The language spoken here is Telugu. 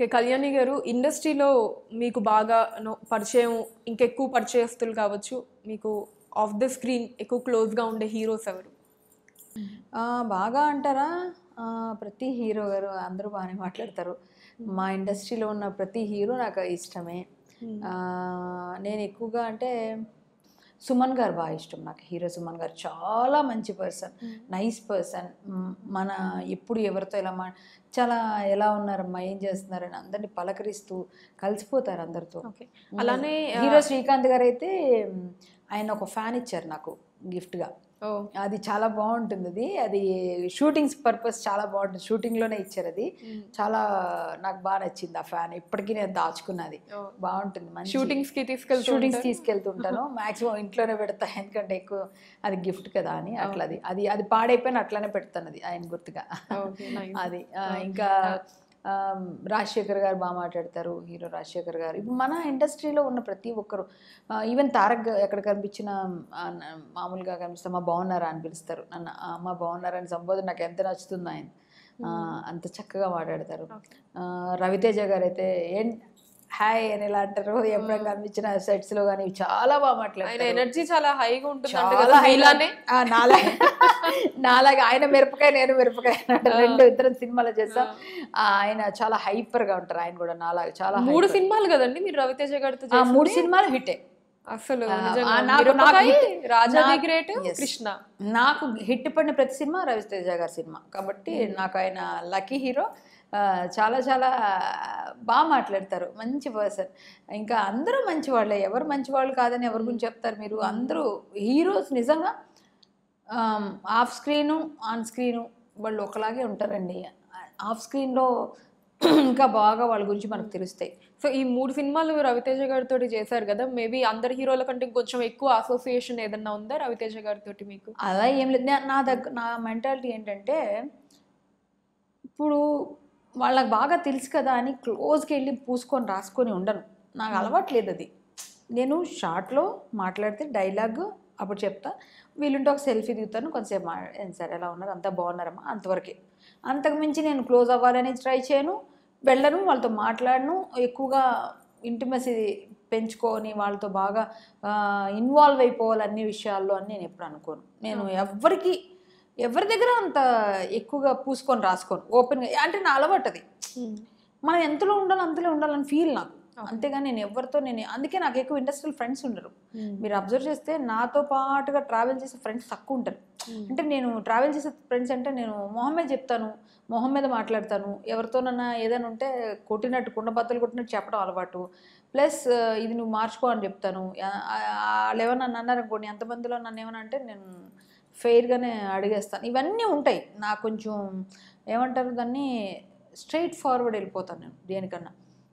ఓకే కళ్యాణి గారు ఇండస్ట్రీలో మీకు బాగా పరిచయం ఇంకెక్కువ పరిచయస్తులు కావచ్చు మీకు ఆఫ్ ద స్క్రీన్ ఎక్కువ క్లోజ్గా ఉండే హీరోస్ ఎవరు బాగా అంటారా ప్రతి హీరో గారు అందరూ బాగానే మాట్లాడతారు మా ఇండస్ట్రీలో ఉన్న ప్రతి హీరో నాకు ఇష్టమే నేను ఎక్కువగా అంటే సుమన్ గారు బాగా ఇష్టం నాకు హీరో సుమన్ గారు చాలా మంచి పర్సన్ నైస్ పర్సన్ మన ఎప్పుడు ఎవరితో ఎలా చాలా ఎలా ఉన్నారమ్మా ఏం చేస్తున్నారని అందరినీ పలకరిస్తూ కలిసిపోతారు అందరితో అలానే హీరో శ్రీకాంత్ గారు అయితే ఆయన ఒక ఫ్యాన్ ఇచ్చారు నాకు గిఫ్ట్గా అది చాలా బాగుంటుంది అది అది షూటింగ్స్ పర్పస్ చాలా బాగుంటుంది షూటింగ్ లోనే ఇచ్చారు అది చాలా నాకు బాగా నచ్చింది ఆ ఫ్యాన్ ఇప్పటికీ నేను దాచుకున్నది బాగుంటుంది షూటింగ్స్కి తీసుకెళ్ళి షూటింగ్స్ తీసుకెళ్తుంటాను మాక్సిమం ఇంట్లోనే పెడతాను ఎందుకంటే ఎక్కువ అది గిఫ్ట్ కదా అని అట్లా అది అది అది పాడైపోయిన అట్లానే పెడతాను అది ఆయన గుర్తుగా అది ఇంకా రాజశేఖర్ గారు బాగా మాట్లాడతారు హీరో రాజశేఖర్ గారు ఇప్పుడు మన ఇండస్ట్రీలో ఉన్న ప్రతి ఒక్కరు ఈవెన్ తారక్ ఎక్కడ కనిపించిన మామూలుగా కనిపిస్తే మా బాగున్నారా అని పిలుస్తారు నన్ను అమ్మ బాగున్నారా అని సంబోధన నాకు ఎంత నచ్చుతుంది ఆయన అంత చక్కగా మాట్లాడతారు రవితేజ గారు అయితే హాయ్ అని ఇలా అంటారు ఎప్పుడైనా కనిపించిన సెట్స్ లో కానీ చాలా బాగా మాట్లాడారు ఎనర్జీ చాలా హైగా ఉంటుంది నాలా నాలాగా ఆయన మిరపకాయ నేను మిరపకాయ రెండు ఇద్దరు సినిమాలు చేస్తాం ఆయన చాలా హైపర్ గా ఉంటారు ఆయన కూడా నాలా చాలా మూడు సినిమాలు కదండి మీరు రవితేజ గారితో మూడు సినిమాలు హిట్ అసలు రాజా గ్రేట్ కృష్ణ నాకు హిట్ పడిన ప్రతి సినిమా రవితేజ గారి సినిమా కాబట్టి నాకు ఆయన లక్కీ హీరో చాలా చాలా బాగా మాట్లాడతారు మంచి పర్సన్ ఇంకా అందరూ మంచి వాళ్ళే ఎవరు మంచి వాళ్ళు కాదని ఎవరి గురించి చెప్తారు మీరు అందరూ హీరోస్ నిజంగా ఆఫ్ స్క్రీను ఆన్ స్క్రీను వాళ్ళు ఒకలాగే ఉంటారండి ఆఫ్ స్క్రీన్లో ఇంకా బాగా వాళ్ళ గురించి మనకు తెలుస్తాయి సో ఈ మూడు సినిమాలు రవితేజ గారితో చేశారు కదా మేబీ అందరు హీరోల కంటే కొంచెం ఎక్కువ అసోసియేషన్ ఏదన్నా ఉందా రవితేజ గారితో మీకు అలా ఏం లేదు నా దగ్గర నా మెంటాలిటీ ఏంటంటే ఇప్పుడు వాళ్ళకి బాగా తెలుసు కదా అని క్లోజ్కి వెళ్ళి పూసుకొని రాసుకొని ఉండను నాకు అలవాట్లేదు అది నేను షార్ట్లో మాట్లాడితే డైలాగ్ అప్పుడు చెప్తా వీళ్ళుంటే ఒక సెల్ఫీ దిగుతాను కొంతసేపు మా సరే ఎలా ఉన్నారు అంతా బాగున్నారమ్మా అంతవరకే అంతకుమించి నేను క్లోజ్ అవ్వాలని ట్రై చేయను వెళ్ళను వాళ్ళతో మాట్లాడను ఎక్కువగా ఇంటిమసీ పెంచుకొని వాళ్ళతో బాగా ఇన్వాల్వ్ అయిపోవాలి అన్ని విషయాల్లో అని నేను ఎప్పుడు అనుకోను నేను ఎవరికి ఎవరి దగ్గర అంత ఎక్కువగా పూసుకొని రాసుకొని ఓపెన్గా అంటే నా అలవాటు అది మనం ఎంతలో ఉండాలి అంతలో ఉండాలని ఫీల్ నాకు అంతేగాని నేను ఎవరితో నేను అందుకే నాకు ఎక్కువ ఇండస్ట్రియల్ ఫ్రెండ్స్ ఉండరు మీరు అబ్జర్వ్ చేస్తే నాతో పాటుగా ట్రావెల్ చేసే ఫ్రెండ్స్ తక్కువ ఉంటారు అంటే నేను ట్రావెల్ చేసే ఫ్రెండ్స్ అంటే నేను మొహం మీద చెప్తాను మొహం మీద మాట్లాడతాను ఎవరితోనన్నా ఏదైనా ఉంటే కొట్టినట్టు కుండ బద్దలు కొట్టినట్టు చెప్పడం అలవాటు ప్లస్ ఇది నువ్వు మార్చుకో అని చెప్తాను వాళ్ళు ఏమన్నా అన్నారు అనుకోండి ఎంతమందిలో నన్ను ఏమన్నా అంటే నేను ఫెయిర్గానే అడిగేస్తాను ఇవన్నీ ఉంటాయి నాకు కొంచెం ఏమంటారు దాన్ని స్ట్రైట్ ఫార్వర్డ్ వెళ్ళిపోతాను నేను దేనికన్నా